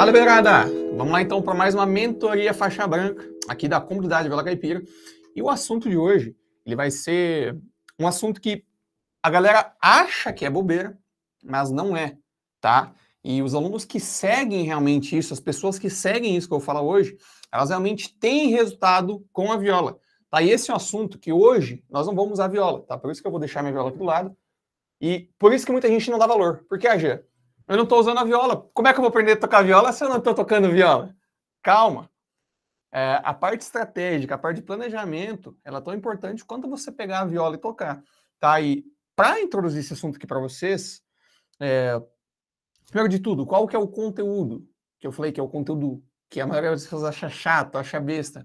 Fala, beirada! Vamos lá então para mais uma mentoria faixa branca aqui da comunidade Vela Caipira. E o assunto de hoje, ele vai ser um assunto que a galera acha que é bobeira, mas não é, tá? E os alunos que seguem realmente isso, as pessoas que seguem isso que eu falo hoje, elas realmente têm resultado com a viola. Tá? E esse é um assunto que hoje nós não vamos usar viola, tá? Por isso que eu vou deixar minha viola aqui do lado. E por isso que muita gente não dá valor. Porque, ah, Gê, eu não estou usando a viola. Como é que eu vou aprender a tocar viola se eu não estou tocando viola? Calma. É, a parte estratégica, a parte de planejamento, ela é tão importante quanto você pegar a viola e tocar. Tá? E para introduzir esse assunto aqui para vocês, é, primeiro de tudo, qual que é o conteúdo? Que eu falei que é o conteúdo que a maioria das pessoas acha chato, acha besta.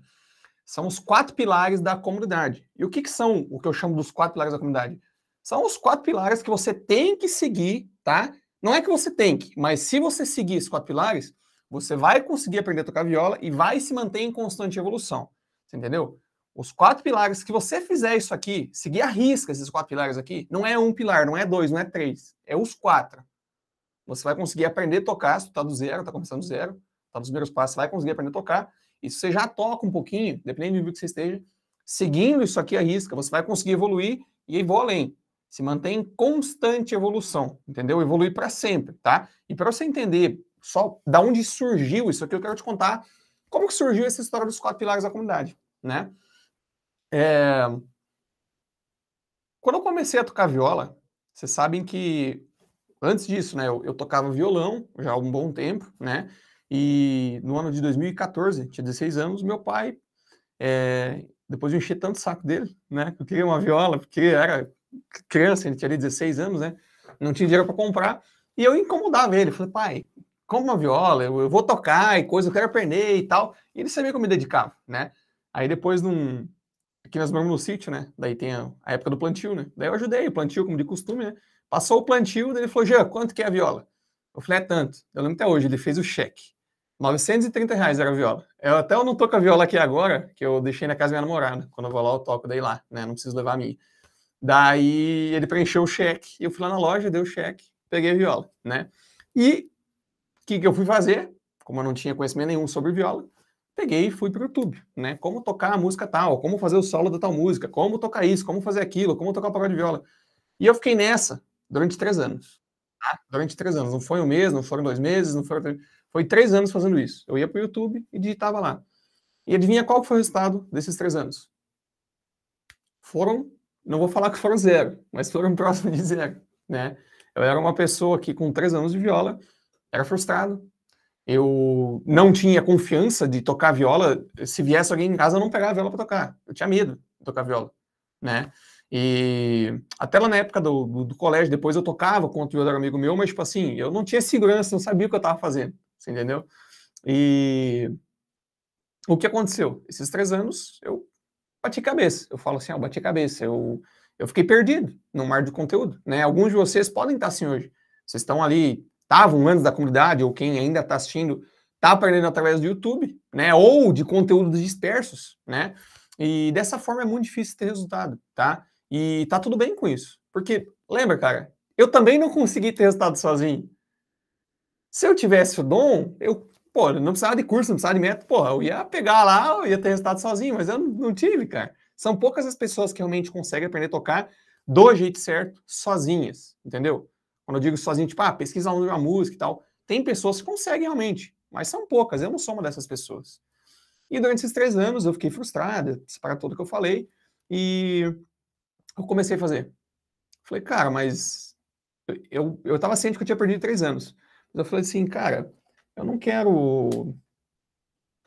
São os quatro pilares da comunidade. E o que, que são o que eu chamo dos quatro pilares da comunidade? São os quatro pilares que você tem que seguir, tá? Não é que você tem que, mas se você seguir esses quatro pilares, você vai conseguir aprender a tocar viola e vai se manter em constante evolução. Você entendeu? Os quatro pilares, que você fizer isso aqui, seguir a risca esses quatro pilares aqui, não é um pilar, não é dois, não é três, é os quatro. Você vai conseguir aprender a tocar, se tu tá do zero, tá começando do zero, tá nos primeiros passos, vai conseguir aprender a tocar. E se você já toca um pouquinho, dependendo do nível que você esteja, seguindo isso aqui a risca, você vai conseguir evoluir e ir além se mantém em constante evolução, entendeu? Evoluir para sempre, tá? E para você entender só da onde surgiu isso aqui, eu quero te contar como que surgiu essa história dos quatro pilares da comunidade, né? É... Quando eu comecei a tocar viola, vocês sabem que antes disso, né, eu, eu tocava violão já há um bom tempo, né? E no ano de 2014, tinha 16 anos, meu pai, é, depois de encher tanto o saco dele, né? Que eu queria uma viola, porque era criança, ele tinha ali 16 anos, né? Não tinha dinheiro para comprar. E eu incomodava ele. Falei, pai, compra uma viola, eu vou tocar e coisa, eu quero aprender e tal. E ele sabia que eu me dedicava, né? Aí depois, num... aqui nós moramos no sítio, né? Daí tem a, a época do plantio, né? Daí eu ajudei o plantio, como de costume, né? Passou o plantio, daí ele falou, Jean, quanto que é a viola? Eu falei, é tanto. Eu lembro até hoje, ele fez o cheque. 930 reais era a viola. Eu até eu não tô com a viola aqui agora, que eu deixei na casa da minha namorada. Quando eu vou lá, eu toco daí lá, né? Não preciso levar a minha. Daí ele preencheu o cheque, eu fui lá na loja, dei o cheque, peguei a viola, né? E o que, que eu fui fazer? Como eu não tinha conhecimento nenhum sobre viola, peguei e fui para o YouTube, né? Como tocar a música tal, como fazer o solo da tal música, como tocar isso, como fazer aquilo, como tocar o pacote de viola. E eu fiquei nessa durante três anos. Tá? Durante três anos. Não foi um mês, não foram dois meses, não foram três... Foi três anos fazendo isso. Eu ia para o YouTube e digitava lá. E adivinha qual foi o resultado desses três anos? Foram não vou falar que foram zero, mas foram próximo de zero, né? Eu era uma pessoa que com três anos de viola era frustrado. Eu não tinha confiança de tocar viola. Se viesse alguém em casa, eu não pegava viola para tocar. Eu tinha medo de tocar viola, né? E até lá na época do, do, do colégio, depois eu tocava com outro era amigo meu, mas tipo assim, eu não tinha segurança, não sabia o que eu estava fazendo, você entendeu? E o que aconteceu? Esses três anos eu bati cabeça. Eu falo assim, ó, ah, bati cabeça. Eu, eu fiquei perdido no mar de conteúdo, né? Alguns de vocês podem estar tá assim hoje. Vocês estão ali, estavam antes da comunidade, ou quem ainda está assistindo, está aprendendo através do YouTube, né? Ou de conteúdos dispersos, né? E dessa forma é muito difícil ter resultado, tá? E tá tudo bem com isso. Porque, lembra, cara, eu também não consegui ter resultado sozinho. Se eu tivesse o dom, eu pô, não precisava de curso, não precisava de método, pô, eu ia pegar lá, eu ia ter resultado sozinho, mas eu não, não tive, cara. São poucas as pessoas que realmente conseguem aprender a tocar do jeito certo, sozinhas, entendeu? Quando eu digo sozinho, tipo, ah, pesquisar uma música e tal, tem pessoas que conseguem realmente, mas são poucas, eu não sou uma dessas pessoas. E durante esses três anos eu fiquei frustrada para tudo que eu falei, e eu comecei a fazer. Falei, cara, mas eu, eu tava ciente que eu tinha perdido três anos. Mas eu falei assim, cara, eu não quero.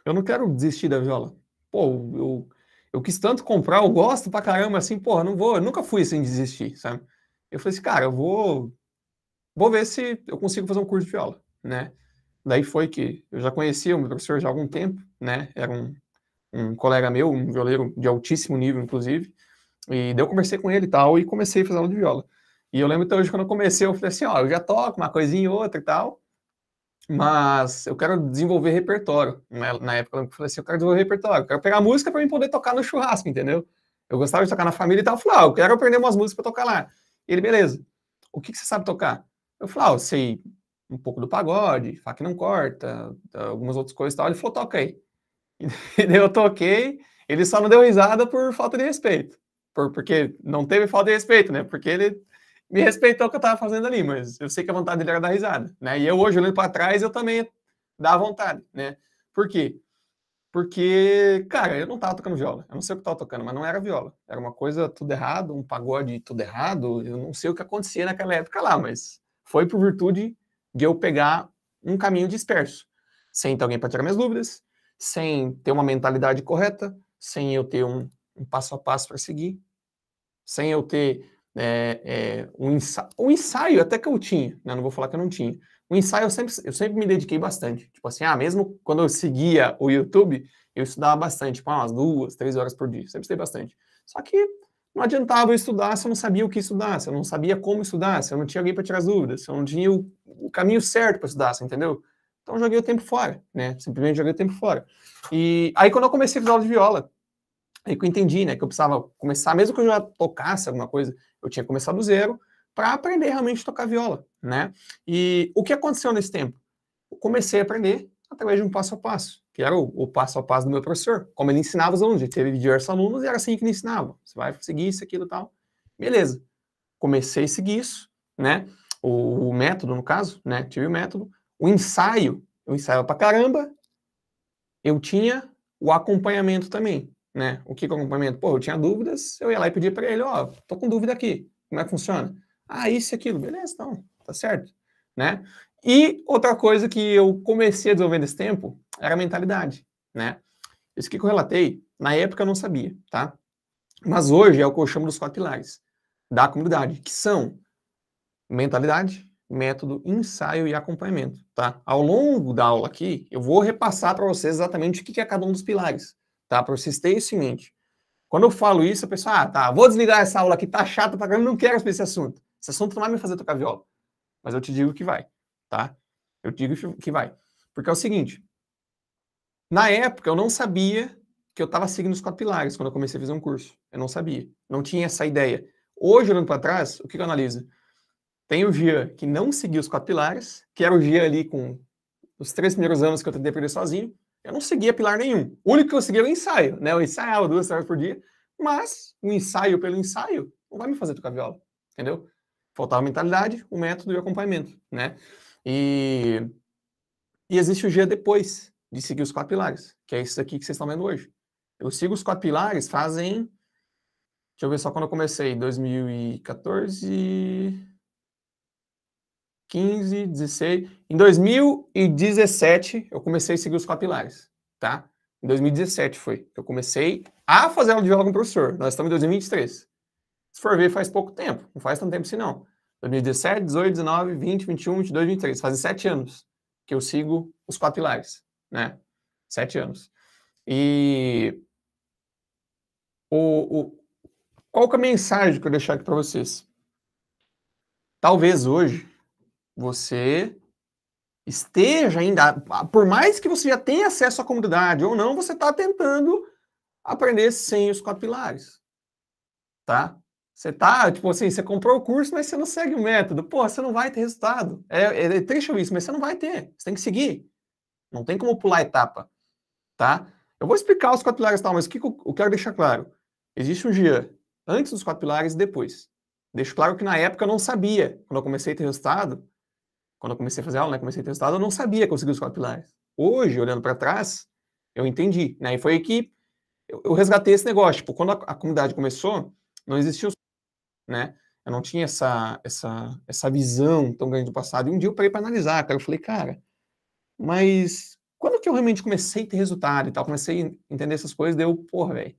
Eu não quero desistir da viola. Pô, eu, eu quis tanto comprar, eu gosto pra caramba, assim, porra, não vou, eu nunca fui sem assim desistir, sabe? Eu falei assim, cara, eu vou. Vou ver se eu consigo fazer um curso de viola, né? Daí foi que eu já conhecia o meu professor já há algum tempo, né? Era um, um colega meu, um violeiro de altíssimo nível, inclusive. E daí eu conversei com ele e tal, e comecei a fazer aula de viola. E eu lembro até hoje, quando eu comecei, eu falei assim, ó, eu já toco uma coisinha e outra e tal, mas eu quero desenvolver repertório. Na época eu falei assim, eu quero desenvolver repertório, eu quero pegar música para mim poder tocar no churrasco, entendeu? Eu gostava de tocar na família e tal, eu falei, ah, eu quero aprender umas músicas para tocar lá. Ele, beleza, o que, que, você sabe tocar? Eu falei, ah, eu sei um pouco do pagode, faca não corta, algumas outras coisas e tal. Ele falou, toca aí. eu toquei, ele só não deu risada por falta de respeito. Por, porque não teve falta de respeito, né? Porque ele me respeitou o que eu estava fazendo ali, mas eu sei que a vontade dele era dar risada, né? E eu hoje, olhando para trás, eu também dá vontade, né? Por quê? Porque, cara, eu não estava tocando viola. Eu não sei o que estava tocando, mas não era viola. Era uma coisa tudo errado, um pagode tudo errado. Eu não sei o que acontecia naquela época lá, mas foi por virtude de eu pegar um caminho disperso, sem ter alguém para tirar minhas dúvidas, sem ter uma mentalidade correta, sem eu ter um, um passo a passo para seguir, sem eu ter é, é, um, ensa um, ensaio até que eu tinha, né? não vou falar que eu não tinha. O um ensaio eu sempre, eu sempre me dediquei bastante. Tipo assim, ah, mesmo quando eu seguia o YouTube, eu estudava bastante, tipo, ah, umas duas, três horas por dia. Sempre estudei bastante. Só que não adiantava eu estudar se eu não sabia o que estudar, se eu não sabia como estudar, se eu não tinha alguém para tirar as dúvidas, se eu não tinha o, o caminho certo para estudar, entendeu? Então joguei o tempo fora, né? Simplesmente joguei o tempo fora. E aí quando eu comecei a fazer aula de viola, Aí é que eu entendi, né, que eu precisava começar, mesmo que eu já tocasse alguma coisa, eu tinha que começar do zero para aprender realmente a tocar viola, né? E o que aconteceu nesse tempo? Eu comecei a aprender através de um passo a passo, que era o, o, passo a passo do meu professor, como ele ensinava os alunos, ele teve diversos alunos e era assim que ele ensinava, você vai seguir isso, aquilo e tal. Beleza, comecei a seguir isso, né? O, o, método, no caso, né? Tive o método. O ensaio, eu ensaiava pra caramba. Eu tinha o acompanhamento também né? O que é o acompanhamento? Pô, eu tinha dúvidas, eu ia lá e pedia para ele, ó, oh, tô com dúvida aqui, como é que funciona? Ah, isso e aquilo, beleza, então, tá certo, né? E outra coisa que eu comecei a desenvolver nesse tempo era a mentalidade, né? Isso que eu relatei, na época eu não sabia, tá? Mas hoje é o que eu chamo dos quatro pilares da comunidade, que são mentalidade, método, ensaio e acompanhamento, tá? Ao longo da aula aqui, eu vou repassar para vocês exatamente o que é cada um dos pilares, tá? Persistentemente. Quando eu falo isso, a pessoa, ah, tá, vou desligar essa aula aqui, tá chata pra caramba, não quero saber esse assunto. Esse assunto não vai me fazer tocar viola. Mas eu te digo que vai, tá? Eu te digo que vai. Porque é o seguinte, na época eu não sabia que eu estava seguindo os quatro pilares quando eu comecei a fazer um curso. Eu não sabia, não tinha essa ideia. Hoje, olhando para trás, o que eu analiso? Tem o Gia que não seguiu os quatro pilares, que era o Gia ali com os três primeiros anos que eu tentei aprender sozinho, eu não seguia pilar nenhum. O único que eu seguia era o ensaio, né? Eu ensaiava duas horas por dia, mas o ensaio pelo ensaio não vai me fazer tocar viola, entendeu? Faltava a mentalidade, o método e o acompanhamento, né? E, e existe o dia depois de seguir os quatro pilares, que é isso aqui que vocês estão vendo hoje. Eu sigo os quatro pilares fazem... Deixa eu ver só quando eu comecei, 2014... 15, 16. Em 2017, eu comecei a seguir os capilares, tá? Em 2017 foi. Eu comecei a fazer aula de viola com o professor. Nós estamos em 2023. Se for ver, faz pouco tempo. Não faz tanto tempo assim, não. 2017, 18, 19, 20, 21, 22, 23. Fazem sete anos que eu sigo os quatro pilares, né? Sete anos. E... O, o... Qual que é a mensagem que eu deixar aqui para vocês? Talvez hoje você esteja ainda, por mais que você já tenha acesso à comunidade ou não, você está tentando aprender sem os quatro pilares, tá? Você tá, tipo assim, você comprou o curso, mas você não segue o método. Pô, você não vai ter resultado. É, é, é triste isso, mas você não vai ter. Você tem que seguir. Não tem como pular etapa, tá? Eu vou explicar os quatro pilares e tal, mas o que eu quero deixar claro? Existe um dia antes dos quatro pilares e depois. Deixo claro que na época eu não sabia. Quando eu comecei a ter resultado, quando eu comecei a fazer aula, né, comecei a ter resultado, eu não sabia conseguir os quatro pilares. Hoje, olhando para trás, eu entendi. Né? E foi aí que eu, eu resgatei esse negócio. Tipo, quando a, a comunidade começou, não existia os. Né? Eu não tinha essa, essa, essa visão tão grande do passado. E um dia eu parei para analisar, cara. Eu falei, cara, mas quando que eu realmente comecei a ter resultado e tal? Comecei a entender essas coisas, deu, porra, velho.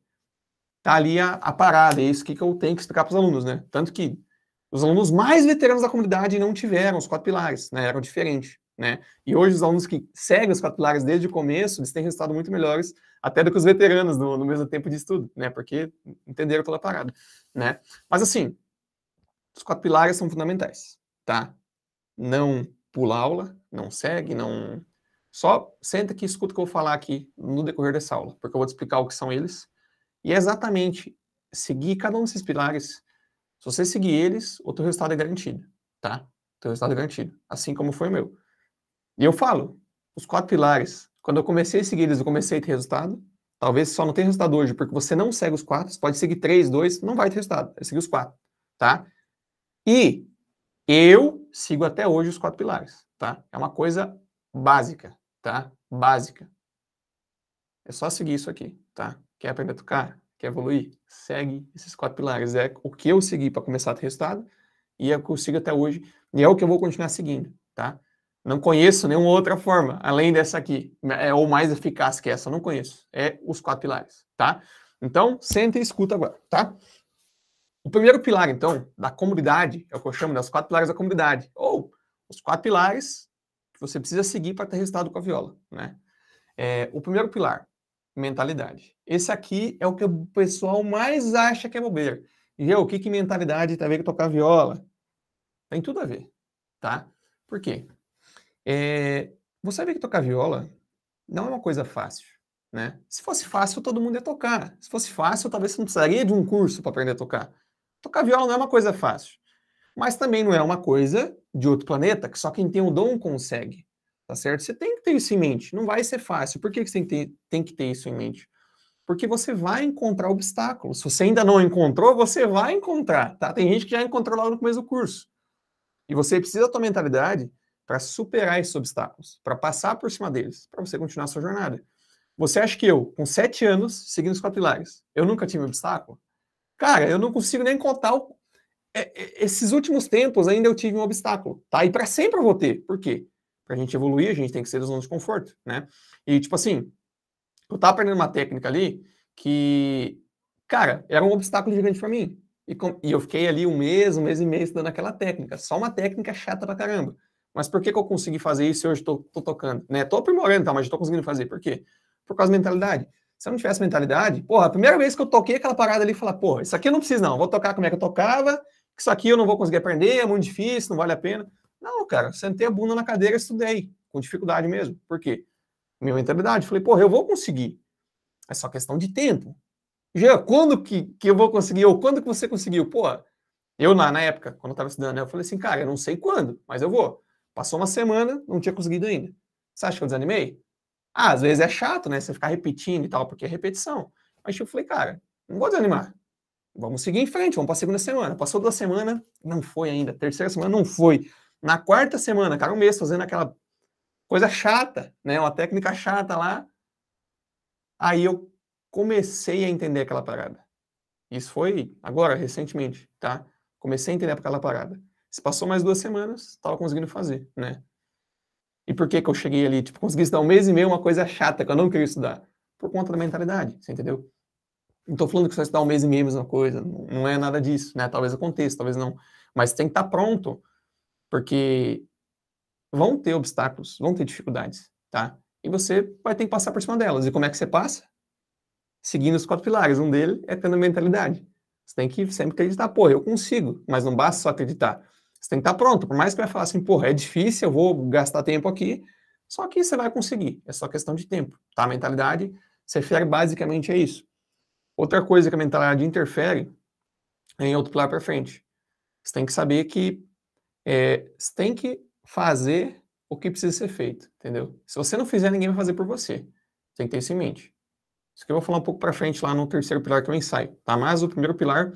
Tá ali a, a parada, é isso que, que eu tenho que explicar para os alunos, né? Tanto que os alunos mais veteranos da comunidade não tiveram os quatro pilares, né? Eram diferentes, né? E hoje os alunos que seguem os quatro pilares desde o começo, eles têm resultado muito melhores até do que os veteranos no, no mesmo tempo de estudo, né? Porque entenderam toda a parada, né? Mas assim, os quatro pilares são fundamentais, tá? Não pula aula, não segue, não... Só senta aqui e escuta o que eu vou falar aqui no decorrer dessa aula, porque eu vou te explicar o que são eles. E é exatamente seguir cada um desses pilares se você seguir eles, o teu resultado é garantido, tá? O teu resultado é garantido, assim como foi o meu. E eu falo, os quatro pilares, quando eu comecei a seguir eles, eu comecei a ter resultado. Talvez só não tenha resultado hoje, porque você não segue os quatro, você pode seguir três, dois, não vai ter resultado. É seguir os quatro, tá? E eu sigo até hoje os quatro pilares, tá? É uma coisa básica, tá? Básica. É só seguir isso aqui, tá? Quer aprender a tocar? Quer evoluir? Segue esses quatro pilares. É o que eu segui para começar a ter resultado e é o que eu sigo até hoje e é o que eu vou continuar seguindo, tá? Não conheço nenhuma outra forma além dessa aqui, é, ou mais eficaz que essa, não conheço. É os quatro pilares, tá? Então, senta e escuta agora, tá? O primeiro pilar, então, da comunidade, é o que eu chamo das né, quatro pilares da comunidade, ou os quatro pilares que você precisa seguir para ter resultado com a viola, né? É, o primeiro pilar, mentalidade. Esse aqui é o que o pessoal mais acha que é bobeira. E o que, que mentalidade tem a ver com tocar viola? Tem tudo a ver, tá? Por quê? É, você vê que tocar viola não é uma coisa fácil, né? Se fosse fácil, todo mundo ia tocar. Se fosse fácil, talvez você não precisaria de um curso para aprender a tocar. Tocar viola não é uma coisa fácil, mas também não é uma coisa de outro planeta que só quem tem o dom consegue. Tá certo? Você tem que ter isso em mente. Não vai ser fácil. Por que você tem que ter, tem que ter isso em mente? Porque você vai encontrar obstáculos. Se você ainda não encontrou, você vai encontrar. Tá? Tem gente que já encontrou logo no começo do curso. E você precisa da sua mentalidade para superar esses obstáculos, para passar por cima deles, para você continuar a sua jornada. Você acha que eu, com sete anos, seguindo os quatro pilares, eu nunca tive obstáculo? Cara, eu não consigo nem contar o... é, é, esses últimos tempos ainda eu tive um obstáculo, tá? E para sempre eu vou ter. Por quê? Para a gente evoluir, a gente tem que ser da zona de conforto, né? E, tipo assim, eu tava aprendendo uma técnica ali que, cara, era um obstáculo gigante para mim. E, com, e, eu fiquei ali um mês, um mês e meio estudando aquela técnica. Só uma técnica chata pra caramba. Mas por que, que eu consegui fazer isso e hoje tô, tô tocando? Né? Tô aprimorando, tá? Mas tô conseguindo fazer. Por quê? Por causa da mentalidade. Se eu não tivesse mentalidade, porra, a primeira vez que eu toquei aquela parada ali, falar, porra, isso aqui eu não preciso não. Vou tocar como é que eu tocava, isso aqui eu não vou conseguir aprender, é muito difícil, não vale a pena. Não, cara, sentei a bunda na cadeira e estudei, com dificuldade mesmo. Por quê? Minha mentalidade. Falei, porra, eu vou conseguir. É só questão de tempo. Já quando que, que eu vou conseguir? Ou quando que você conseguiu? Porra, eu na, na época, quando eu estava estudando, né, eu falei assim, cara, eu não sei quando, mas eu vou. Passou uma semana, não tinha conseguido ainda. Você acha que eu desanimei? Ah, às vezes é chato, né? Você ficar repetindo e tal, porque é repetição. Mas tipo, eu falei, cara, não vou desanimar. Vamos seguir em frente, vamos para a segunda semana. Passou duas semanas, não foi ainda. Terceira semana, não foi. Na quarta semana, cara, um mês fazendo aquela coisa chata, né? Uma técnica chata lá. Aí eu comecei a entender aquela parada. Isso foi agora, recentemente, tá? Comecei a entender aquela parada. Se passou mais duas semanas, estava conseguindo fazer, né? E por que que eu cheguei ali? Tipo, consegui estudar um mês e meio uma coisa chata que eu não queria estudar. Por conta da mentalidade, você entendeu? Não estou falando que você estudar um mês e meio é a mesma coisa. Não é nada disso, né? Talvez aconteça, talvez não. Mas tem que estar tá pronto porque vão ter obstáculos, vão ter dificuldades, tá? E você vai ter que passar por cima delas. E como é que você passa? Seguindo os quatro pilares. Um deles é tendo mentalidade. Você tem que sempre acreditar, pô, eu consigo. Mas não basta só acreditar. Você tem que estar pronto. Por mais que vai falar assim, porra, é difícil, eu vou gastar tempo aqui. Só que você vai conseguir. É só questão de tempo, tá? A mentalidade se refere basicamente a é isso. Outra coisa que a mentalidade interfere é em outro pilar para frente. Você tem que saber que é, você tem que fazer o que precisa ser feito, entendeu? Se você não fizer, ninguém vai fazer por você. Tem que ter isso em mente. Isso que eu vou falar um pouco para frente lá no terceiro pilar que eu ensaio, tá? Mas o primeiro pilar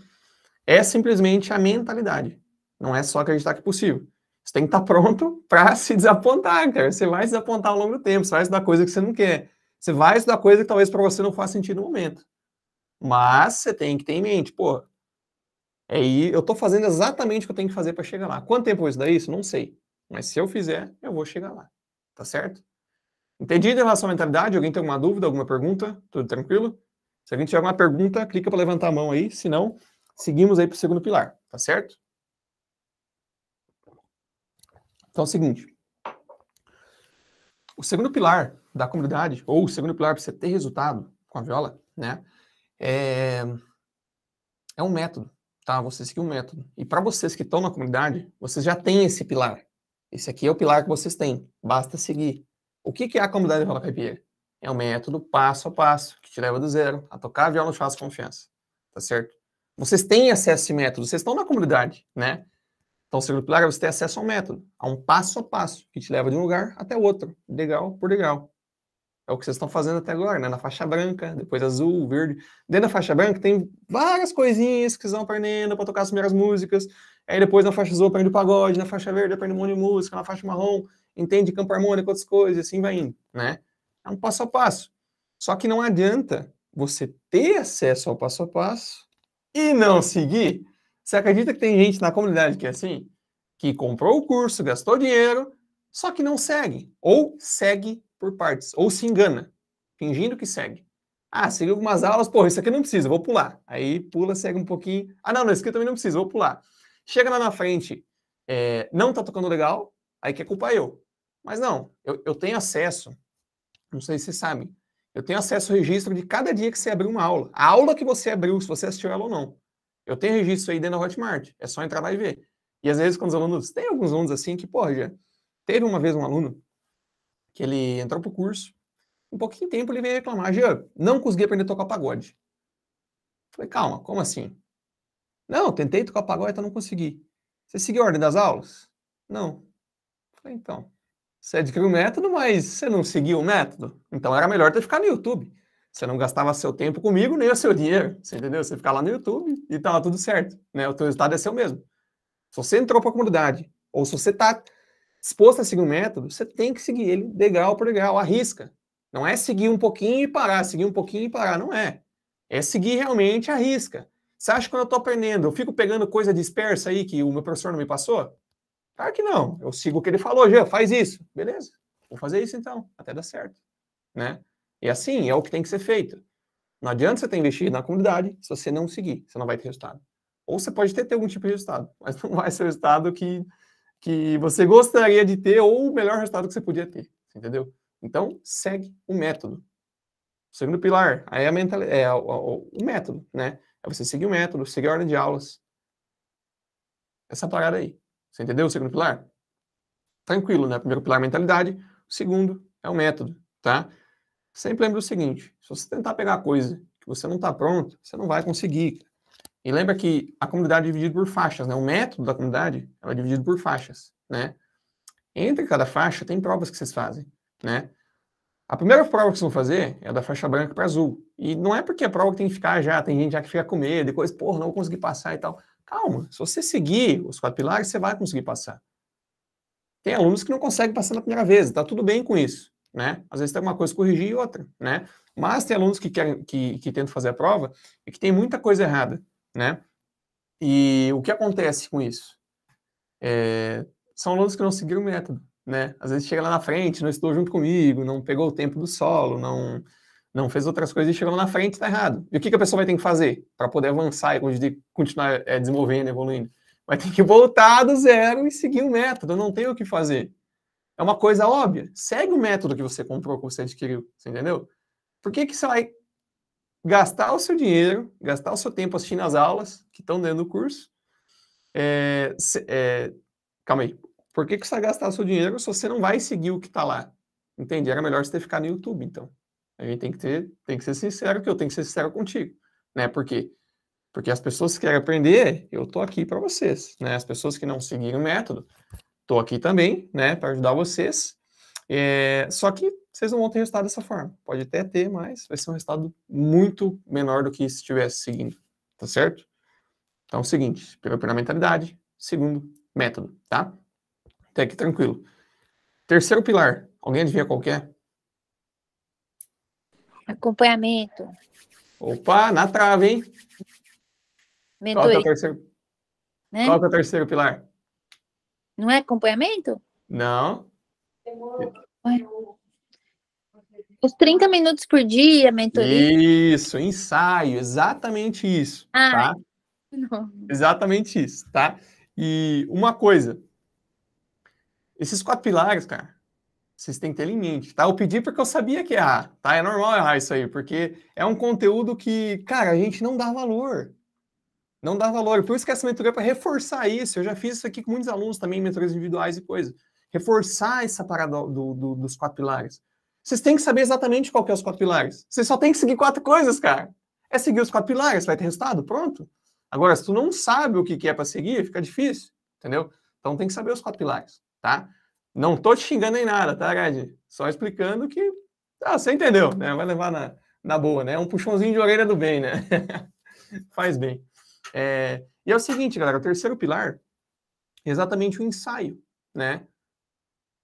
é simplesmente a mentalidade. Não é só acreditar que é possível. Você tem que estar tá pronto para se desapontar, cara. Você vai se desapontar ao longo do tempo, você vai estudar coisa que você não quer. Você vai estudar coisa que talvez para você não faça sentido no momento. Mas você tem que ter em mente, pô, Aí é, eu estou fazendo exatamente o que eu tenho que fazer para chegar lá. Quanto tempo isso daí? Isso não sei. Mas se eu fizer, eu vou chegar lá. Tá certo? Entendido em relação à mentalidade? Alguém tem alguma dúvida, alguma pergunta? Tudo tranquilo? Se alguém tiver alguma pergunta, clica para levantar a mão aí. Se não, seguimos aí para o segundo pilar. Tá certo? Então é o seguinte. O segundo pilar da comunidade, ou o segundo pilar para você ter resultado com a viola, né? É, é um método tá? Você seguir é o um método. E para vocês que estão na comunidade, vocês já têm esse pilar. Esse aqui é o pilar que vocês têm. Basta seguir. O que, que é a comunidade Viola Caipira? É um método passo a passo que te leva do zero a tocar a viola no churrasco confiança. Tá certo? Vocês têm acesso a esse método, vocês estão na comunidade, né? Então, o segundo pilar é você ter acesso ao método, a um passo a passo que te leva de um lugar até outro, legal por legal. É o que vocês estão fazendo até agora, né? Na faixa branca, depois azul, verde. Dentro da faixa branca tem várias coisinhas que vocês vão aprendendo para tocar as primeiras músicas. Aí depois na faixa azul aprende o pagode, na faixa verde aprende um monte de música, na faixa marrom entende campo harmônico, outras coisas, assim vai indo, né? É um passo a passo. Só que não adianta você ter acesso ao passo a passo e não seguir. Você acredita que tem gente na comunidade que é assim? Que comprou o curso, gastou dinheiro, só que não segue. Ou segue por partes, ou se engana, fingindo que segue. Ah, segui algumas aulas, porra, isso aqui não precisa, vou pular. Aí pula, segue um pouquinho. Ah, não, não, isso aqui também não precisa, vou pular. Chega lá na frente, é, não tá tocando legal, aí é culpa eu. Mas não, eu, eu tenho acesso, não sei se vocês sabem, eu tenho acesso ao registro de cada dia que você abriu uma aula. A aula que você abriu, se você assistiu ela ou não. Eu tenho registro aí dentro da Hotmart. É só entrar lá e ver. E às vezes, quando os alunos. Tem alguns alunos assim que, porra, já. Teve uma vez um aluno que ele entrou pro curso. um pouquinho tempo ele veio reclamar, Jean, não consegui aprender a tocar pagode. Falei, calma, como assim? Não, tentei tocar pagode, então não consegui. Você seguiu a ordem das aulas? Não. Falei, então, você adquiriu o método, mas você não seguiu o método? Então era melhor ter ficar no YouTube. Você não gastava seu tempo comigo, nem o seu dinheiro, você entendeu? Você ficar lá no YouTube e tava tudo certo, né? O teu resultado é seu mesmo. Se você entrou para a comunidade, ou se você tá exposto a seguir um método, você tem que seguir ele degrau por degrau, arrisca. Não é seguir um pouquinho e parar, seguir um pouquinho e parar, não é. É seguir realmente a risca. Você acha que quando eu estou aprendendo, eu fico pegando coisa dispersa aí que o meu professor não me passou? Claro que não. Eu sigo o que ele falou, já faz isso. Beleza, vou fazer isso então, até dar certo. Né? E assim, é o que tem que ser feito. Não adianta você ter investido na comunidade se você não seguir, você não vai ter resultado. Ou você pode ter, ter algum tipo de resultado, mas não vai ser o resultado que que você gostaria de ter ou o melhor resultado que você podia ter, entendeu? Então, segue o método. O segundo pilar aí é, a mental, é o, o, o método, né? É você seguir o método, seguir a ordem de aulas. Essa parada aí. Você entendeu o segundo pilar? Tranquilo, né? Primeiro pilar, é mentalidade. O segundo é o método, tá? Sempre lembre o seguinte, se você tentar pegar coisa que você não está pronto, você não vai conseguir. E lembra que a comunidade é dividida por faixas, né? O método da comunidade é dividido por faixas, né? Entre cada faixa tem provas que vocês fazem, né? A primeira prova que vocês vão fazer é da faixa branca para azul. E não é porque a é prova que tem que ficar já, tem gente já que fica com medo, depois, porra, não vou conseguir passar e tal. Calma, se você seguir os quatro pilares, você vai conseguir passar. Tem alunos que não conseguem passar na primeira vez, tá tudo bem com isso, né? Às vezes tem uma coisa corrigir e outra, né? Mas tem alunos que querem, que, que tentam fazer a prova e que tem muita coisa errada né? E o que acontece com isso? É, são alunos que não seguiram o método, né? Às vezes chega lá na frente, não estudou junto comigo, não pegou o tempo do solo, não não fez outras coisas e chegou lá na frente, está errado. E o que, que a pessoa vai ter que fazer para poder avançar e continuar é, desenvolvendo, evoluindo? Vai ter que voltar do zero e seguir o método, não tem o que fazer. É uma coisa óbvia. Segue o método que você comprou, que você adquiriu, você entendeu? Por que, que você vai gastar o seu dinheiro, gastar o seu tempo assistindo as aulas que estão dentro do curso. É, é, calma aí. Por que, que você vai gastar o seu dinheiro se você não vai seguir o que está lá? Entende? Era melhor você ter ficado no YouTube, então. A gente tem que, ter, tem que ser sincero, que eu tenho que ser sincero contigo. Né? Por quê? Porque as pessoas que querem aprender, eu estou aqui para vocês. Né? As pessoas que não seguiram o método, estou aqui também né, para ajudar vocês. É, só que vocês não vão ter resultado dessa forma. Pode até ter, mas vai ser um resultado muito menor do que se estivesse seguindo, tá certo? Então é o seguinte, primeira mentalidade, segundo, método, tá? Até aqui tranquilo. Terceiro pilar, alguém adivinha qual é? Acompanhamento. Opa, na trave, hein? Mentoria. Qual é o terceiro? Né? Qual é o terceiro pilar? Não é acompanhamento? Não. Demora. Os 30 minutos por dia, mentoria. Isso, ensaio, exatamente isso. Ah, tá? Exatamente isso, tá? E uma coisa, esses quatro pilares, cara, vocês têm que ter em mente, tá? Eu pedi porque eu sabia que errar, tá? É normal errar isso aí, porque é um conteúdo que, cara, a gente não dá valor. Não dá valor. Por isso que essa mentoria é para reforçar isso. Eu já fiz isso aqui com muitos alunos também, mentorias individuais e coisas. Reforçar essa parada do, do, dos quatro pilares. Vocês têm que saber exatamente qual que é os quatro pilares. Vocês só tem que seguir quatro coisas, cara. É seguir os quatro pilares, vai ter resultado, pronto. Agora, se tu não sabe o que, é para seguir, fica difícil, entendeu? Então tem que saber os quatro pilares, tá? Não tô te xingando em nada, tá, Gadi? Só explicando que ah, você entendeu, né? Vai levar na, na boa, né? Um puxãozinho de orelha do bem, né? Faz bem. É... E é o seguinte, galera, o terceiro pilar é exatamente o ensaio, né?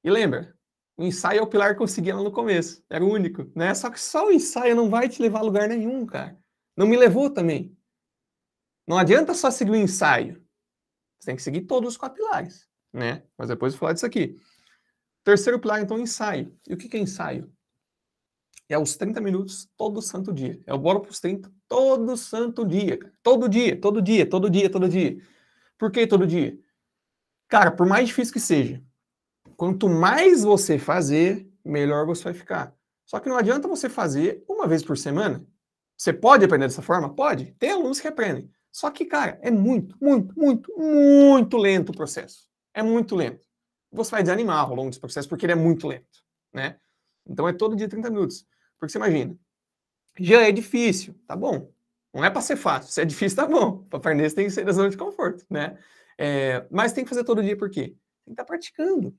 E lembra, o ensaio é o pilar que eu lá no começo. Era o único, né? Só que só o ensaio não vai te levar a lugar nenhum, cara. Não me levou também. Não adianta só seguir o ensaio. Você tem que seguir todos os quatro pilares, né? Mas depois eu vou falar disso aqui. Terceiro pilar, então, é ensaio. E o que é ensaio? É os 30 minutos todo santo dia. É o bora para os 30 todo santo dia, cara. Todo dia, todo dia, todo dia, todo dia. Por que todo dia? Cara, por mais difícil que seja, Quanto mais você fazer, melhor você vai ficar. Só que não adianta você fazer uma vez por semana. Você pode aprender dessa forma? Pode. Tem alunos que aprendem. Só que, cara, é muito, muito, muito, muito lento o processo. É muito lento. Você vai desanimar ao longo desse processo porque ele é muito lento, né? Então é todo dia 30 minutos. Porque você imagina, já é difícil, tá bom. Não é para ser fácil. Se é difícil, tá bom. Para aprender, você tem que ser da zona de conforto, né? É, mas tem que fazer todo dia por quê? Tem que estar tá praticando.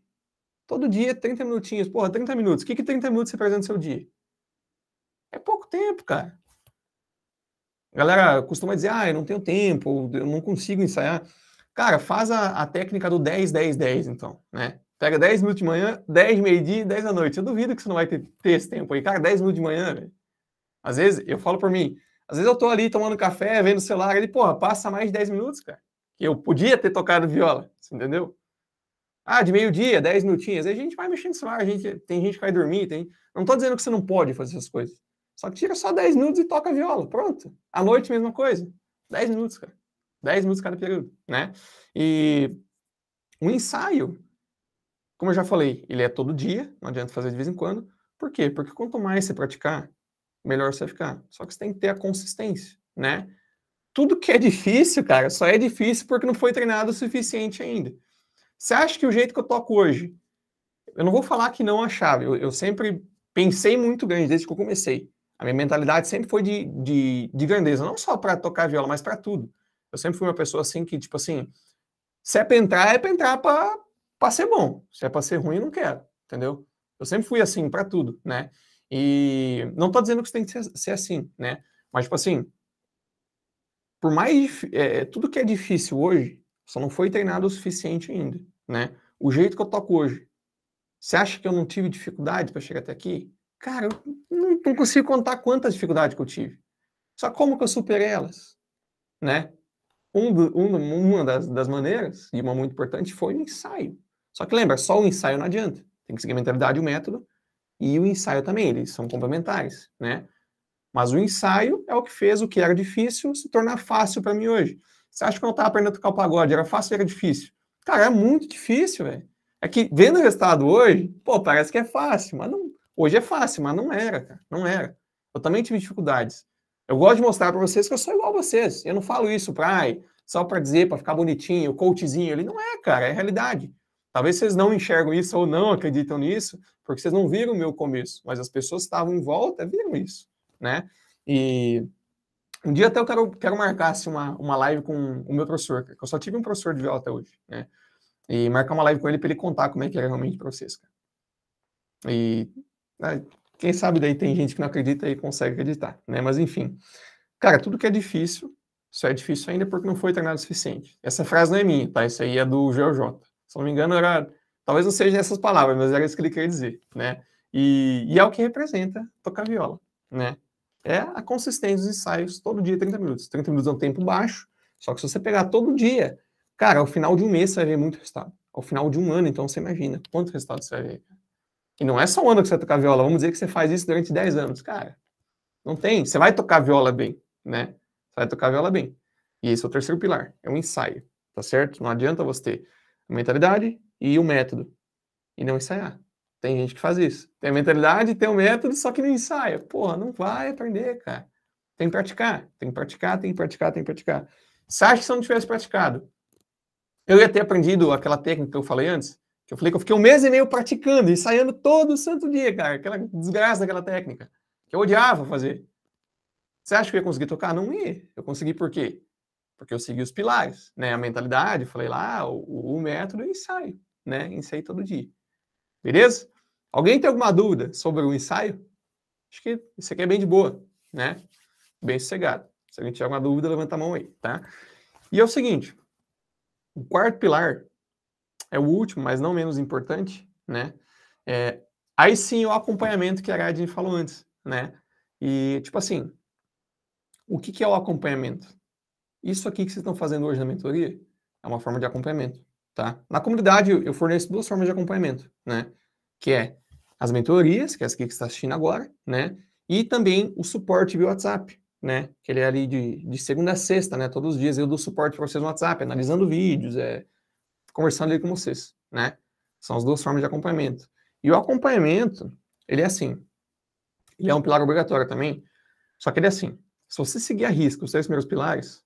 Todo dia, 30 minutinhos. Porra, 30 minutos. O que, que 30 minutos representa no seu dia? É pouco tempo, cara. A galera costuma dizer, ah, eu não tenho tempo, eu não consigo ensaiar. Cara, faz a, a técnica do 10, 10, 10, então, né? Pega 10 minutos de manhã, 10 meio-dia e 10 da noite. Eu duvido que você não vai ter, ter esse tempo aí. Cara, 10 minutos de manhã, velho. Às vezes, eu falo por mim, às vezes eu tô ali tomando café, vendo o celular, ele, porra, passa mais de 10 minutos, cara. Eu podia ter tocado viola, entendeu? Ah, de meio-dia, 10 minutinhos. Aí a gente vai mexendo no celular, a gente, tem gente que vai dormir. Tem... Não estou dizendo que você não pode fazer essas coisas. Só que tira só 10 minutos e toca viola. Pronto. À noite, mesma coisa. 10 minutos, cara. 10 minutos cada período, né? E o ensaio, como eu já falei, ele é todo dia, não adianta fazer de vez em quando. Por quê? Porque quanto mais você praticar, melhor você vai ficar. Só que você tem que ter a consistência, né? Tudo que é difícil, cara, só é difícil porque não foi treinado o suficiente ainda. Você acha que o jeito que eu toco hoje? Eu não vou falar que não achava. Eu, eu sempre pensei muito grande desde que eu comecei. A minha mentalidade sempre foi de, de, de grandeza, não só para tocar viola, mas para tudo. Eu sempre fui uma pessoa assim que, tipo assim, se é para entrar, é para entrar para ser bom. Se é para ser ruim, não quero, entendeu? Eu sempre fui assim para tudo, né? E não tô dizendo que você tem que ser, ser assim, né? Mas, tipo assim, por mais. É, tudo que é difícil hoje só não foi treinado o suficiente ainda né? O jeito que eu toco hoje. Você acha que eu não tive dificuldade para chegar até aqui? Cara, eu não, não consigo contar quantas dificuldades que eu tive. Só como que eu superei elas, né? Um do, um, uma das, das maneiras, e uma muito importante, foi o ensaio. Só que lembra, só o ensaio não adianta. Tem que seguir a mentalidade e o método, e o ensaio também, eles são complementares, né? Mas o ensaio é o que fez o que era difícil se tornar fácil para mim hoje. Você acha que eu não estava aprendendo a tocar o pagode? Era fácil ou era difícil? Cara, é muito difícil, velho. É que vendo o resultado hoje, pô, parece que é fácil, mas não. Hoje é fácil, mas não era, cara. Não era. Eu também tive dificuldades. Eu gosto de mostrar para vocês que eu sou igual a vocês. Eu não falo isso pra, só para dizer, para ficar bonitinho, coachzinho. Ele não é, cara, é realidade. Talvez vocês não enxergam isso ou não acreditam nisso, porque vocês não viram o meu começo, mas as pessoas que estavam em volta viram isso, né? E um dia até eu quero, quero marcar assim, uma, uma live com o meu professor, que eu só tive um professor de viola até hoje, né? E marcar uma live com ele para ele contar como é que era realmente o processo. cara. E né, quem sabe daí tem gente que não acredita e consegue acreditar, né? Mas enfim. Cara, tudo que é difícil, só é difícil ainda porque não foi treinado o suficiente. Essa frase não é minha, tá? Isso aí é do GeoJ. Se não me engano, era. Talvez não sejam essas palavras, mas era isso que ele quer dizer, né? E, e é o que representa tocar viola, né? é a consistência dos ensaios todo dia, 30 minutos. 30 minutos é um tempo baixo, só que se você pegar todo dia, cara, ao final de um mês você vai ver muito resultado. Ao final de um ano, então, você imagina quanto resultado você vai ver. E não é só um ano que você vai tocar viola, vamos dizer que você faz isso durante 10 anos. Cara, não tem. Você vai tocar viola bem, né? Você vai tocar viola bem. E esse é o terceiro pilar, é o ensaio, tá certo? Não adianta você ter a mentalidade e o método e não ensaiar. Tem gente que faz isso. Tem a mentalidade, tem o método, só que não ensaia. Porra, não vai aprender, cara. Tem que praticar, tem que praticar, tem que praticar, tem que praticar. você acha que se eu não tivesse praticado, eu ia ter aprendido aquela técnica que eu falei antes, que eu falei que eu fiquei um mês e meio praticando, ensaiando todo santo dia, cara. Aquela desgraça daquela técnica, que eu odiava fazer. Você acha que eu ia conseguir tocar? Não ia. Eu consegui por quê? Porque eu segui os pilares, né? A mentalidade, falei lá, o, o método e é ensaio, né? Ensaio todo dia. Beleza? Alguém tem alguma dúvida sobre o ensaio? Acho que isso aqui é bem de boa, né? Bem sossegado. Se alguém tiver alguma dúvida, levanta a mão aí, tá? E é o seguinte, o quarto pilar é o último, mas não menos importante, né? É, aí sim o acompanhamento que a Gadin falou antes, né? E, tipo assim, o que, que é o acompanhamento? Isso aqui que vocês estão fazendo hoje na mentoria é uma forma de acompanhamento. Tá? Na comunidade, eu forneço duas formas de acompanhamento, né? Que é as mentorias, que é as que você está assistindo agora, né? E também o suporte via WhatsApp, né? Que ele é ali de, de segunda a sexta, né? Todos os dias eu dou suporte para vocês no WhatsApp, analisando vídeos, é, conversando ali com vocês, né? São as duas formas de acompanhamento. E o acompanhamento, ele é assim. Ele é um pilar obrigatório também, só que ele é assim. Se você seguir a risca os três primeiros pilares,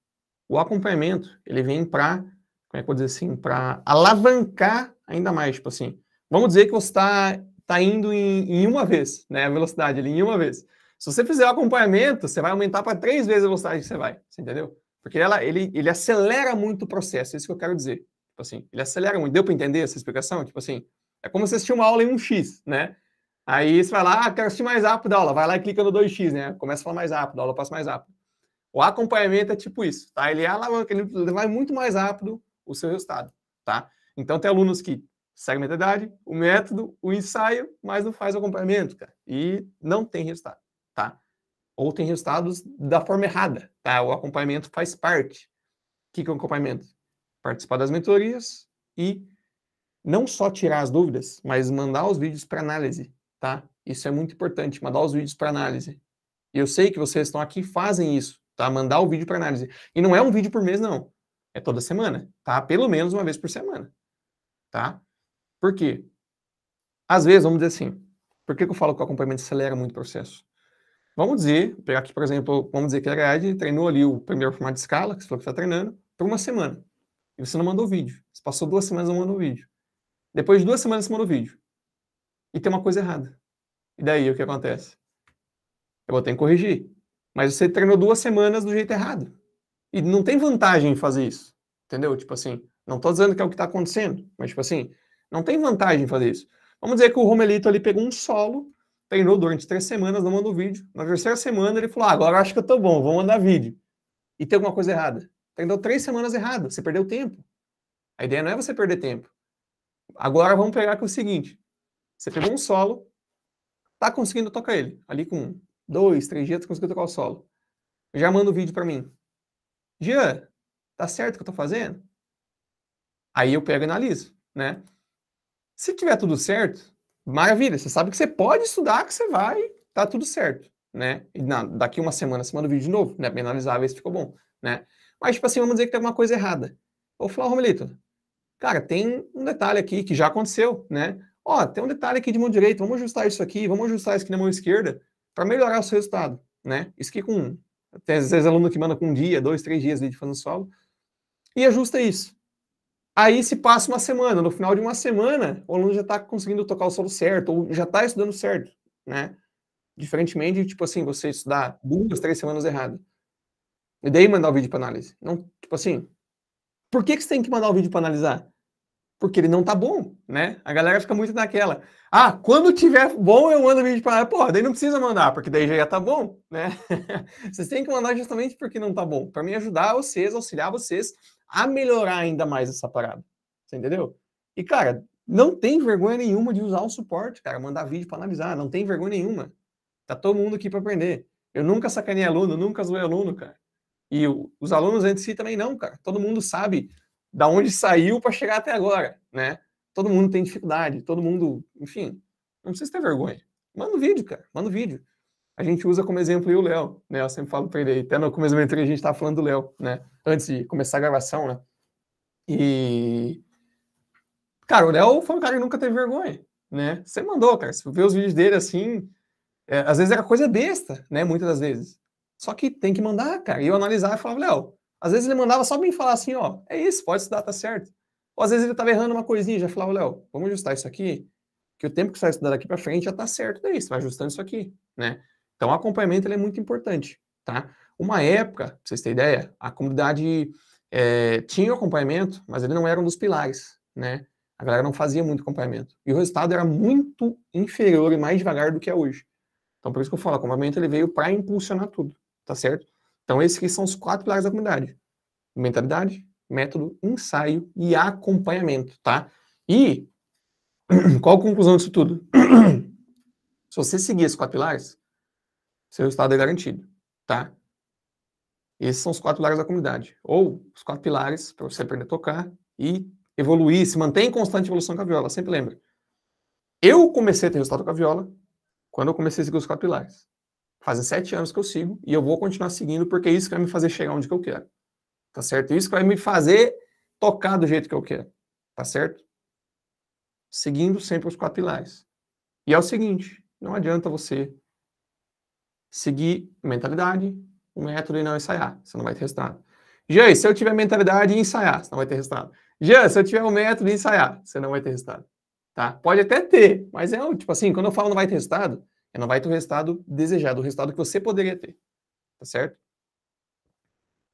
o acompanhamento, ele vem para como é que eu vou dizer assim, para alavancar ainda mais, tipo assim, vamos dizer que você está tá indo em, em, uma vez, né, a velocidade ali, em uma vez. Se você fizer o acompanhamento, você vai aumentar para três vezes a velocidade que você vai, você entendeu? Porque ela, ele, ele acelera muito o processo, é isso que eu quero dizer. Tipo assim, ele acelera muito. Deu para entender essa explicação? Tipo assim, é como você assistir uma aula em 1x, né? Aí você vai lá, ah, quero assistir mais rápido a aula, vai lá e clica no 2x, né? Começa a falar mais rápido, a aula passa mais rápido. O acompanhamento é tipo isso, tá? Ele alavanca, ele vai muito mais rápido o seu resultado, tá? Então, tem alunos que seguem a metodidade, o método, o ensaio, mas não faz o acompanhamento, cara, e não tem resultado, tá? Ou tem resultados da forma errada, tá? O acompanhamento faz parte. O que, é o acompanhamento? Participar das mentorias e não só tirar as dúvidas, mas mandar os vídeos para análise, tá? Isso é muito importante, mandar os vídeos para análise. Eu sei que vocês estão aqui fazem isso, tá? Mandar o vídeo para análise. E não é um vídeo por mês, não. É toda semana, tá? Pelo menos uma vez por semana, tá? Por quê? Às vezes, vamos dizer assim, por que, que eu falo que o acompanhamento acelera muito o processo? Vamos dizer, pegar aqui, por exemplo, vamos dizer que a Grade treinou ali o primeiro formato de escala, que você falou que está treinando, por uma semana. E você não mandou vídeo. Você passou duas semanas não mandou vídeo. Depois de duas semanas você mandou vídeo. E tem uma coisa errada. E daí, o que acontece? Eu vou ter que corrigir. Mas você treinou duas semanas do jeito errado. E não tem vantagem em fazer isso. Entendeu? Tipo assim, não estou dizendo que é o que está acontecendo, mas tipo assim, não tem vantagem em fazer isso. Vamos dizer que o Romelito ali pegou um solo, treinou durante três semanas, não mandou vídeo. Na terceira semana ele falou: ah, agora acho que eu tô bom, vou mandar vídeo. E tem alguma coisa errada. Treinou três semanas errado, você perdeu tempo. A ideia não é você perder tempo. Agora vamos pegar que é o seguinte: você pegou um solo, tá conseguindo tocar ele. Ali com dois, três dias, você conseguiu tocar o solo. Já manda o vídeo para mim. Jean, tá certo o que eu tô fazendo? Aí eu pego e analiso, né? Se tiver tudo certo, maravilha, você sabe que você pode estudar, que você vai, tá tudo certo, né? E na, daqui uma semana semana o vídeo de novo, né? Pra analisar, ver se ficou bom, né? Mas, tipo assim, vamos dizer que tem alguma coisa errada. Eu vou falar, Romelito, cara, tem um detalhe aqui que já aconteceu, né? Ó, tem um detalhe aqui de mão direita, vamos ajustar isso aqui, vamos ajustar isso aqui na mão esquerda para melhorar o seu resultado, né? Isso aqui com tem às vezes aluno que manda com um dia, dois, três dias de vídeo fazendo solo. E ajusta é isso. Aí se passa uma semana, no final de uma semana, o aluno já está conseguindo tocar o solo certo, ou já está estudando certo, né? Diferentemente de, tipo assim, você estudar duas, três semanas errado. E daí mandar o vídeo para análise. Não, tipo assim, por que, que você tem que mandar o vídeo para analisar? porque ele não tá bom, né? A galera fica muito naquela. Ah, quando tiver bom, eu mando vídeo para Pô, daí não precisa mandar, porque daí já tá bom, né? vocês têm que mandar justamente porque não tá bom, para me ajudar vocês, auxiliar vocês a melhorar ainda mais essa parada. Você entendeu? E, cara, não tem vergonha nenhuma de usar o suporte, cara, mandar vídeo para analisar, não tem vergonha nenhuma. Tá todo mundo aqui para aprender. Eu nunca sacanei aluno, nunca zoei aluno, cara. E os alunos entre si também não, cara. Todo mundo sabe da onde saiu para chegar até agora, né? Todo mundo tem dificuldade, todo mundo, enfim, não precisa ter vergonha. Manda um vídeo, cara, manda um vídeo. A gente usa como exemplo o Léo, né? Eu sempre falo para ele até no começo da mentoria a gente estava falando do Léo, né? Antes de começar a gravação, né? E. Cara, o Léo foi um cara que nunca teve vergonha, né? Você mandou, cara. Você vê os vídeos dele assim, é, às vezes era coisa besta, né? Muitas das vezes. Só que tem que mandar, cara. E eu analisava e falava, Léo, às vezes ele mandava só bem falar assim, ó, é isso, pode estudar, tá certo. Ou às vezes ele estava errando uma coisinha, já falava, Léo, vamos ajustar isso aqui, que o tempo que você vai estudar daqui para frente já tá certo daí, você vai ajustando isso aqui, né? Então o acompanhamento é muito importante, tá? Uma época, pra vocês terem ideia, a comunidade é, tinha o acompanhamento, mas ele não era um dos pilares, né? A galera não fazia muito acompanhamento. E o resultado era muito inferior e mais devagar do que é hoje. Então, por isso que eu falo, acompanhamento ele veio para impulsionar tudo, tá certo? Então, esses aqui são os quatro pilares da comunidade: mentalidade, método, ensaio e acompanhamento, tá? E qual a conclusão disso tudo? Se você seguir esses quatro pilares, seu resultado é garantido, tá? Esses são os quatro pilares da comunidade. Ou os quatro pilares para você aprender a tocar e evoluir, se manter em constante evolução com a viola, sempre lembra. Eu comecei a ter resultado com a viola quando eu comecei a seguir os quatro pilares. Fazem sete anos que eu sigo e eu vou continuar seguindo porque é isso que vai me fazer chegar onde que eu quero. Tá certo? Isso que vai me fazer tocar do jeito que eu quero. Tá certo? Seguindo sempre os quatro pilares. E é o seguinte, não adianta você seguir mentalidade, o método e não ensaiar. Você não vai ter resultado. Jean, se eu tiver mentalidade e ensaiar, você não vai ter resultado. Jean, se eu tiver o um método e ensaiar, você não vai ter resultado. Tá? Pode até ter, mas é tipo assim, quando eu falo não vai ter resultado, ela é, não vai ter o resultado desejado, o resultado que você poderia ter. Tá certo?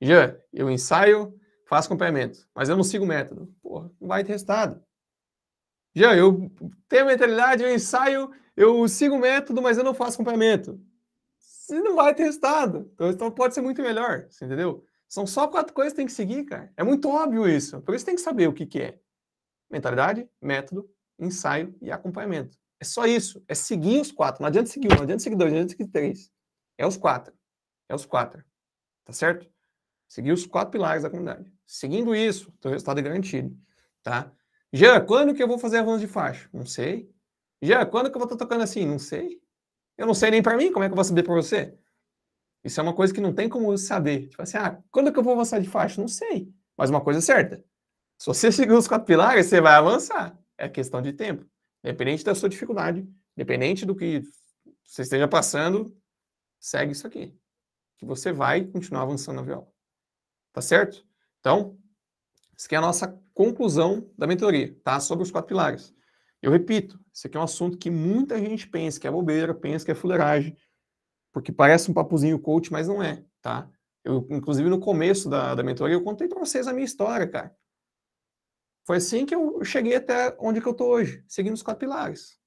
Jean, eu ensaio, faço acompanhamento, mas eu não sigo o método. Porra, não vai ter resultado. Jean, eu tenho a mentalidade, eu ensaio, eu sigo o método, mas eu não faço acompanhamento. Você não vai ter resultado. Então, então pode ser muito melhor, você entendeu? São só quatro coisas que tem que seguir, cara. É muito óbvio isso. Por isso tem que saber o que, que é. Mentalidade, método, ensaio e acompanhamento. É só isso. É seguir os quatro. Não adianta seguir um, não adianta seguir dois, não adianta seguir três. É os quatro. É os quatro. Tá certo? Seguir os quatro pilares da comunidade. Seguindo isso, o resultado é garantido. Tá? Já quando que eu vou fazer avanço de faixa? Não sei. Já quando que eu vou estar tá tocando assim? Não sei. Eu não sei nem para mim, como é que eu vou saber para você? Isso é uma coisa que não tem como saber. Tipo assim, ah, quando que eu vou avançar de faixa? Não sei. Mas uma coisa é certa. Se você seguir os quatro pilares, você vai avançar. É questão de tempo. Independente da sua dificuldade, independente do que você esteja passando, segue isso aqui. Que você vai continuar avançando na viola. Tá certo? Então, isso aqui é a nossa conclusão da mentoria, tá? Sobre os quatro pilares. Eu repito, isso aqui é um assunto que muita gente pensa que é bobeira, pensa que é fuleiragem, porque parece um papuzinho coach, mas não é, tá? Eu, inclusive, no começo da, da mentoria, eu contei para vocês a minha história, cara. Foi assim que eu cheguei até onde que eu estou hoje, seguindo os quatro pilares.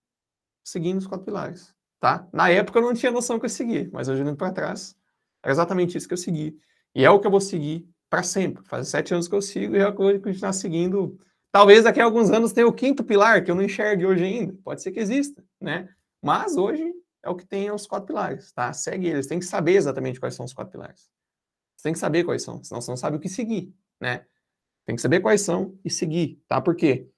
Seguindo os quatro pilares, tá? Na época eu não tinha noção que eu segui, mas hoje olhando para trás, é exatamente isso que eu segui. E é o que eu vou seguir para sempre. Faz sete anos que eu sigo e é o que eu vou continuar seguindo. Talvez daqui a alguns anos tenha o quinto pilar, que eu não enxergue hoje ainda. Pode ser que exista, né? Mas hoje é o que tem os quatro pilares, tá? Segue eles. Tem que saber exatamente quais são os quatro pilares. Você tem que saber quais são, senão você não sabe o que seguir, né? Tem que saber quais são e seguir, tá? Por quê?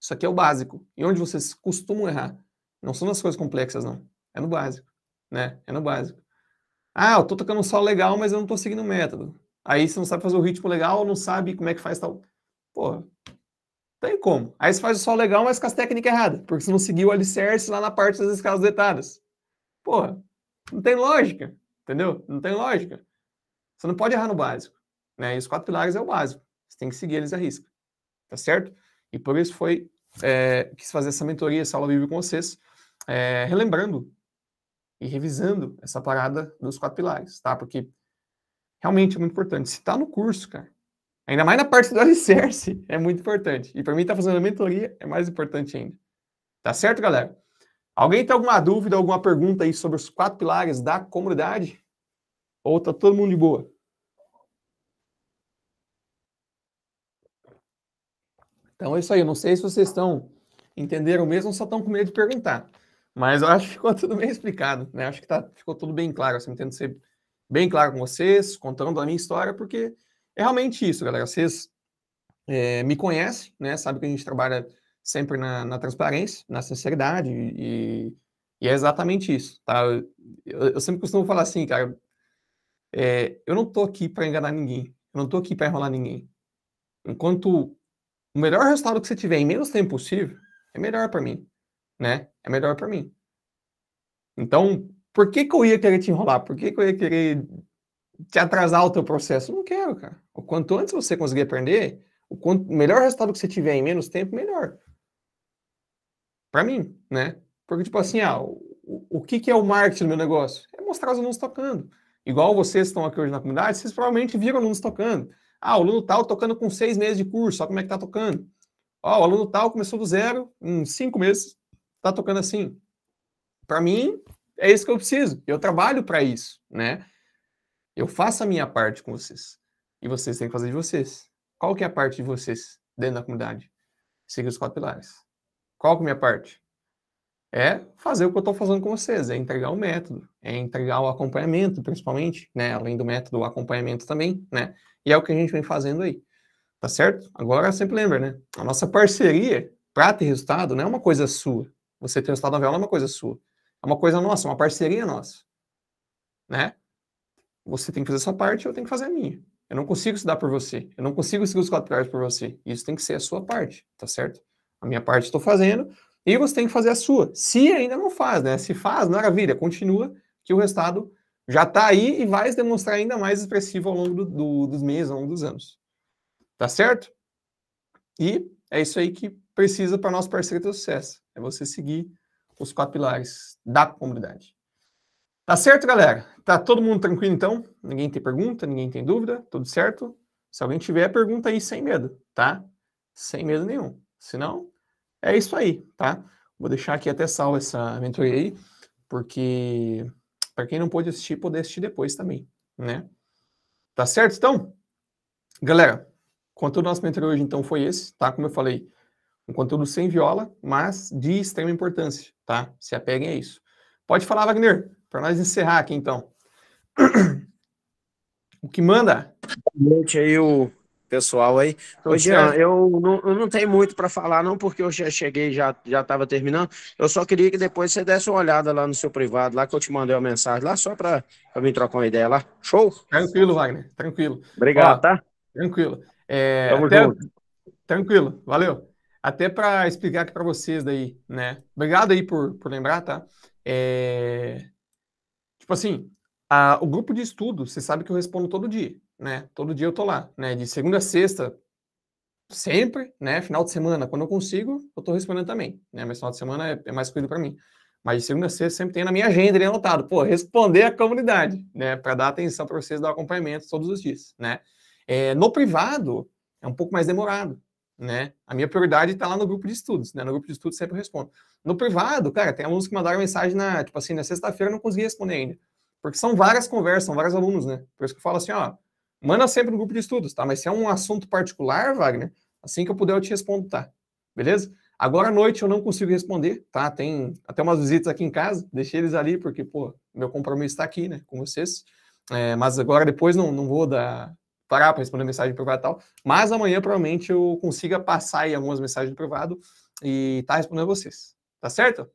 Isso aqui é o básico. E onde vocês costumam errar? Não são nas coisas complexas, não. É no básico, né? É no básico. Ah, eu tô tocando um sol legal, mas eu não tô seguindo o método. Aí você não sabe fazer o ritmo legal, não sabe como é que faz tal. Porra, tem como. Aí você faz o sol legal, mas com as técnicas erradas, porque você não seguiu o alicerce lá na parte das escalas detadas. Porra, não tem lógica, entendeu? Não tem lógica. Você não pode errar no básico. Né? E os quatro pilares é o básico. Você tem que seguir eles à risca, tá certo? E por isso foi, é, quis fazer essa mentoria, essa aula bíblica com vocês, é, relembrando e revisando essa parada dos quatro pilares, tá? Porque realmente é muito importante. Se tá no curso, cara, ainda mais na parte do alicerce, é muito importante. E para mim, tá fazendo a mentoria, é mais importante ainda. Tá certo, galera? Alguém tem alguma dúvida, alguma pergunta aí sobre os quatro pilares da comunidade? Ou tá todo mundo de boa? Então é isso aí. Eu não sei se vocês estão entenderam mesmo, só estão com medo de perguntar. Mas eu acho que ficou tudo bem explicado, né? Acho que tá, ficou tudo bem claro. Assim, eu tento ser bem claro com vocês, contando a minha história, porque é realmente isso, galera. Vocês é, me conhecem, né? Sabe que a gente trabalha sempre na, na transparência, na sinceridade, e, e, é exatamente isso, tá? Eu, eu, eu, sempre costumo falar assim, cara, é, eu não tô aqui para enganar ninguém, eu não tô aqui para enrolar ninguém. Enquanto o melhor resultado que você tiver em menos tempo possível é melhor para mim, né? É melhor para mim. Então, por que, que eu ia querer te enrolar? Por que, que eu ia querer te atrasar o teu processo? não quero, cara. O quanto antes você conseguir aprender, o quanto, melhor resultado que você tiver em menos tempo, melhor. Para mim, né? Porque, tipo assim, ah, o, o que, que é o marketing do meu negócio? É mostrar os alunos tocando. Igual vocês estão aqui hoje na comunidade, vocês provavelmente viram alunos tocando. Ah, o aluno tal tocando com seis meses de curso, olha como é que tá tocando. Ó, o aluno tal começou do zero, em cinco meses, tá tocando assim. Para mim, é isso que eu preciso. Eu trabalho para isso, né? Eu faço a minha parte com vocês. E vocês têm que fazer de vocês. Qual que é a parte de vocês dentro da comunidade? Siga os quatro pilares. Qual que é a minha parte? é fazer o que eu estou fazendo com vocês, é entregar o método, é entregar o acompanhamento, principalmente, né? Além do método, o acompanhamento também, né? E é o que a gente vem fazendo aí, tá certo? Agora, sempre lembra, né? A nossa parceria para ter resultado não é uma coisa sua. Você ter resultado na viola é uma coisa sua. É uma coisa nossa, é uma parceria nossa, né? Você tem que fazer a sua parte, eu tenho que fazer a minha. Eu não consigo estudar por você. Eu não consigo seguir os quatro pilares por você. Isso tem que ser a sua parte, tá certo? A minha parte estou fazendo, e você tem que fazer a sua. Se ainda não faz, né? Se faz, maravilha, continua, que o resultado já está aí e vai se demonstrar ainda mais expressivo ao longo do, do, dos meses, ao longo dos anos. Tá certo? E é isso aí que precisa para nosso parceiro ter sucesso. É você seguir os quatro pilares da comunidade. Tá certo, galera? Tá todo mundo tranquilo então? Ninguém tem pergunta, ninguém tem dúvida, tudo certo? Se alguém tiver, pergunta aí sem medo, tá? Sem medo nenhum. Se não é isso aí, tá? Vou deixar aqui até salvo essa mentoria aí, porque para quem não pôde assistir, poder assistir depois também, né? Tá certo, então? Galera, o conteúdo da nossa mentoria hoje, então, foi esse, tá? Como eu falei, um conteúdo sem viola, mas de extrema importância, tá? Se apeguem a isso. Pode falar, Wagner, para nós encerrar aqui, então. o que manda? Boa noite aí, o pessoal aí. Ô, Jean, eu não, eu não tenho muito para falar, não, porque eu já cheguei, já estava terminando. Eu só queria que depois você desse uma olhada lá no seu privado, lá que eu te mandei uma mensagem lá, só para me trocar uma ideia lá. Show? Tranquilo, Wagner, tranquilo. Obrigado, Ó, tá? Tranquilo. É, Tamo até... junto. Tranquilo, valeu. Até para explicar aqui para vocês daí, né? Obrigado aí por, por lembrar, tá? É... Tipo assim, a, o grupo de estudo, você sabe que eu respondo todo dia né? Todo dia eu tô lá, né? De segunda a sexta, sempre, né? Final de semana, quando eu consigo, eu tô respondendo também, né? Mas final de semana é, é mais cuido para mim. Mas de segunda a sexta sempre tem na minha agenda ali anotado, pô, responder a comunidade, né? Para dar atenção para vocês, dar acompanhamento todos os dias, né? É, no privado é um pouco mais demorado, né? A minha prioridade está lá no grupo de estudos, né? No grupo de estudos sempre eu respondo. No privado, cara, tem alunos que mandaram mensagem na, tipo assim, na sexta-feira eu não consegui responder ainda. Porque são várias conversas, são vários alunos, né? Por isso que eu falo assim, ó, Manda sempre no grupo de estudos, tá? Mas se é um assunto particular, Wagner, assim que eu puder eu te respondo, tá? Beleza? Agora à noite eu não consigo responder, tá? Tem até umas visitas aqui em casa, deixei eles ali porque, pô, meu compromisso está aqui, né, com vocês. É, mas agora depois não, não vou dar, parar para responder mensagem privada e tal. Mas amanhã provavelmente eu consiga passar aí algumas mensagens do privado e tá respondendo vocês, tá certo?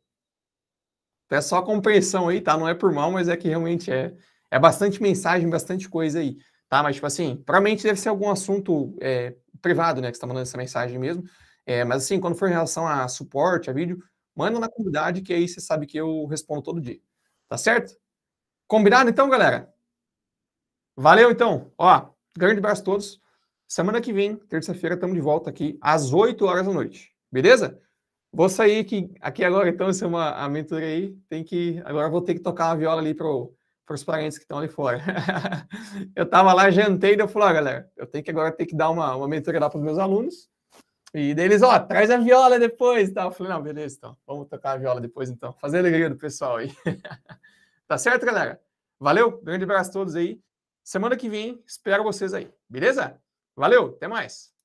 Então é só compreensão aí, tá? Não é por mal, mas é que realmente é, é bastante mensagem, bastante coisa aí tá? Mas, tipo assim, provavelmente deve ser algum assunto é, privado, né, que você está mandando essa mensagem mesmo. É, mas, assim, quando for em relação a suporte, a vídeo, manda na comunidade, que aí você sabe que eu respondo todo dia. Tá certo? Combinado, então, galera? Valeu, então. Ó, grande abraço a todos. Semana que vem, terça-feira, estamos de volta aqui às 8 horas da noite. Beleza? Vou sair aqui, aqui agora, então, isso é uma aventura aí. Tem que. Agora vou ter que tocar uma viola ali pro para os parentes que estão ali fora. eu estava lá, jantei, e eu falei, ó, galera, eu tenho que agora ter que dar uma, uma mentoria lá para os meus alunos. E deles, ó, traz a viola depois e tal. Eu falei, não, beleza, então, vamos tocar a viola depois então. Fazer a alegria do pessoal aí. tá certo, galera? Valeu, grande abraço a todos aí. Semana que vem, espero vocês aí, beleza? Valeu, até mais.